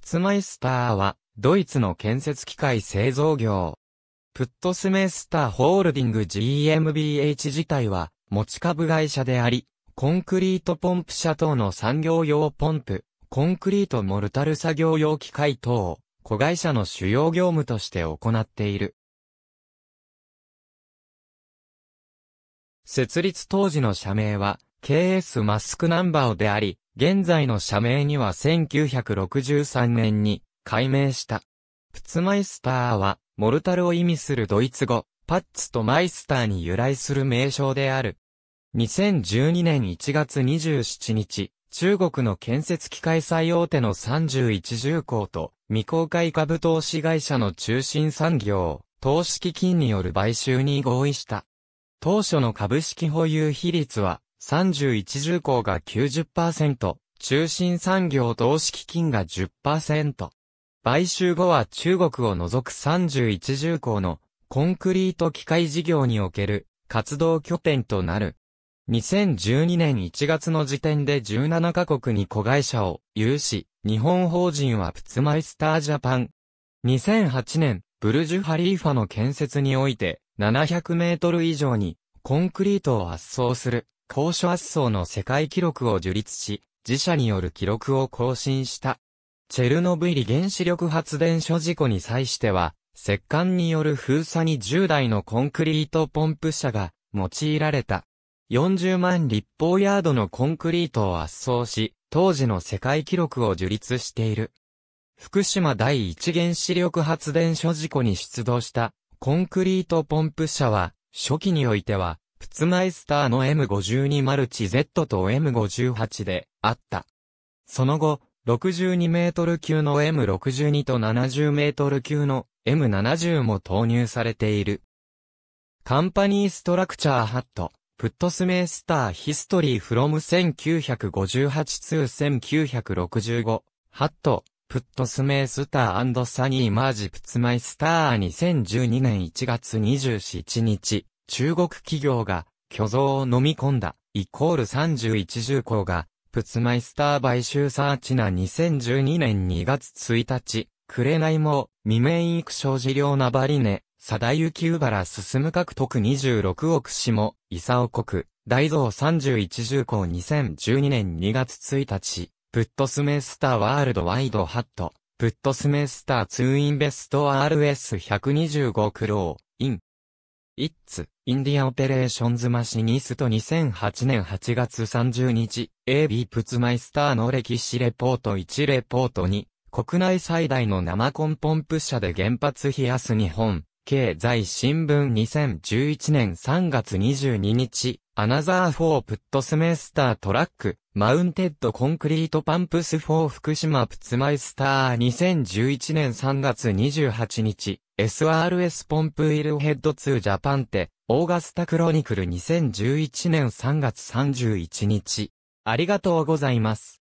プツマイスターは、ドイツの建設機械製造業。プットスメスターホールディング GmbH 自体は、持ち株会社であり、コンクリートポンプ車等の産業用ポンプ、コンクリートモルタル作業用機械等を、子会社の主要業務として行っている。設立当時の社名は、KS マスクナンバーであり、現在の社名には1963年に改名した。プツマイスターは、モルタルを意味するドイツ語、パッツとマイスターに由来する名称である。2012年1月27日、中国の建設機械最大手の31重工と未公開株投資会社の中心産業、投資基金による買収に合意した。当初の株式保有比率は31重工が90%、中心産業投資基金が10%。買収後は中国を除く31重工のコンクリート機械事業における活動拠点となる。2012年1月の時点で17カ国に子会社を有し、日本法人はプツマイスタージャパン。2008年、ブルジュハリーファの建設において、700メートル以上にコンクリートを圧送する高所圧走の世界記録を樹立し、自社による記録を更新した。チェルノブイリ原子力発電所事故に際しては、石棺による封鎖に10台のコンクリートポンプ車が用いられた。40万立方ヤードのコンクリートを圧送し、当時の世界記録を樹立している。福島第一原子力発電所事故に出動したコンクリートポンプ車は、初期においては、プツマイスターの M52 マルチ Z と M58 であった。その後、62メートル級の M62 と70メートル級の M70 も投入されている。カンパニーストラクチャーハット、プットスメースターヒストリーフロム1958-1965、ハット、プットスメースターサニーマージプツマイスター2012年1月27日、中国企業が巨像を飲み込んだ、イコール31重工が、プツマイスター買収サーチな2012年2月1日、紅も、未明育生事業なばりね、貞幸うばら進む獲得26億死も、伊サ尾国、大蔵31重工2012年2月1日、プットスメスターワールドワイドハット、プットスメスター2インベスト RS125 クロー、イン、It's India Operations m a c h i n s t 2008年8月30日 AB プツマイスターの歴史レポート1レポート2国内最大の生コンポンプ社で原発冷やす日本経済新聞2011年3月22日アナザーフォープットスメスタートラック、マウンテッドコンクリートパンプスフォー福島プツマイスター2011年3月28日、SRS ポンプウィルヘッドツージャパンテ、オーガスタクロニクル2011年3月31日。ありがとうございます。